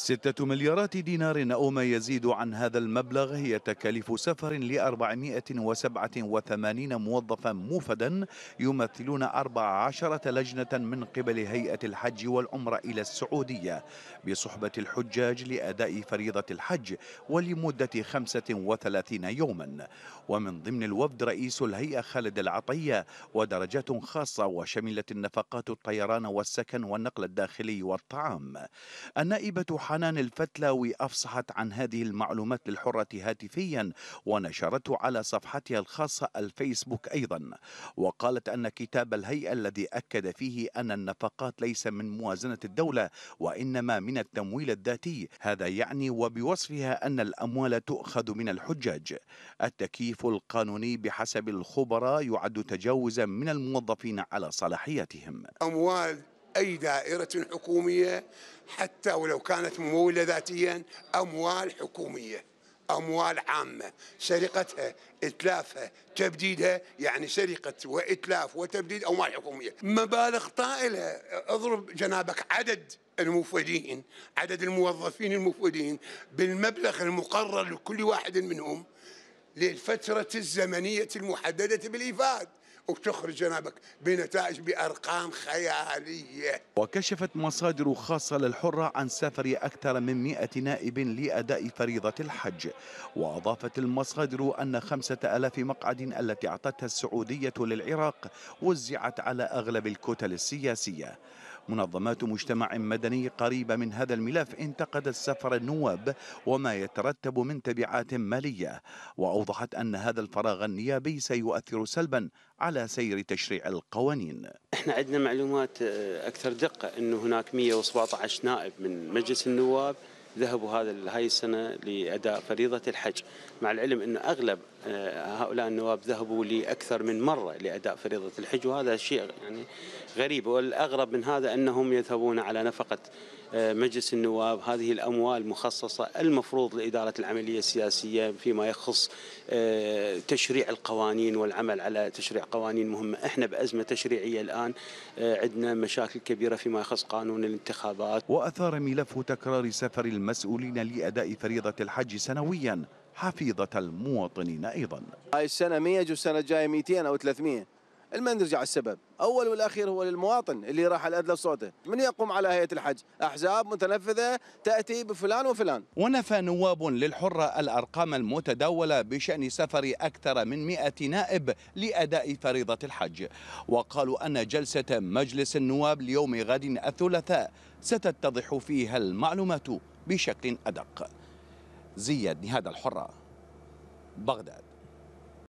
ستة مليارات دينار أو ما يزيد عن هذا المبلغ هي تكاليف سفر ل 487 موظفا موفدا يمثلون 14 لجنة من قبل هيئة الحج والعمرة إلى السعودية بصحبة الحجاج لأداء فريضة الحج ولمدة 35 يوما ومن ضمن الوفد رئيس الهيئة خالد العطية ودرجات خاصة وشملت النفقات الطيران والسكن والنقل الداخلي والطعام النائبة حنان الفتلاوي أفصحت عن هذه المعلومات الحرة هاتفيا ونشرته على صفحتها الخاصة الفيسبوك أيضا وقالت أن كتاب الهيئة الذي أكد فيه أن النفقات ليس من موازنة الدولة وإنما من التمويل الذاتي هذا يعني وبوصفها أن الأموال تؤخذ من الحجاج التكييف القانوني بحسب الخبراء يعد تجاوزا من الموظفين على صلاحيتهم أموال أي دائرة حكومية حتى ولو كانت ممولة ذاتيا أموال حكومية أموال عامة سرقتها إتلافها تبديدها يعني سرقة وإتلاف وتبديد أموال حكومية مبالغ طائلة اضرب جنابك عدد المفيدين عدد الموظفين المفيدين بالمبلغ المقرر لكل واحد منهم للفترة الزمنية المحددة بالإيفاد وتخرج جنابك بنتائج بأرقام خيالية وكشفت مصادر خاصة للحرة عن سفر أكثر من مئة نائب لأداء فريضة الحج وأضافت المصادر أن خمسة ألاف مقعد التي أعطتها السعودية للعراق وزعت على أغلب الكتل السياسية منظمات مجتمع مدني قريبة من هذا الملف انتقدت سفر النواب وما يترتب من تبعات مالية وأوضحت أن هذا الفراغ النيابي سيؤثر سلبا على سير تشريع القوانين احنا عندنا معلومات آه، أكثر دقة أنه هناك 117 نائب من مجلس النواب ذهبوا هذا هاي السنة لأداء فريضة الحج مع العلم أن أغلب آه، هؤلاء النواب ذهبوا لأكثر من مرة لأداء فريضة الحج وهذا شيء يعني غريب والأغرب من هذا أنهم يذهبون على نفقة آه، مجلس النواب هذه الأموال مخصصة المفروض لإدارة العملية السياسية فيما يخص آه، تشريع القوانين والعمل على تشريع قوانين مهمة احنا بأزمة تشريعية الآن آه، عندنا مشاكل كبيرة فيما يخص قانون الانتخابات وأثار ملف تكرار سفر المسؤولين لأداء فريضة الحج سنويا حفيظة المواطنين أيضا هاي السنة 100 والسنة الجاية 200 أو 300 لمن نرجع السبب اول والاخير هو للمواطن اللي راح الادلى صوته من يقوم على هيئه الحج احزاب متنفذه تاتي بفلان وفلان ونفى نواب للحره الارقام المتداوله بشان سفر اكثر من 100 نائب لاداء فريضه الحج وقالوا ان جلسه مجلس النواب ليوم غد الثلاثاء ستتضح فيها المعلومات بشكل ادق زياد نهاد الحره بغداد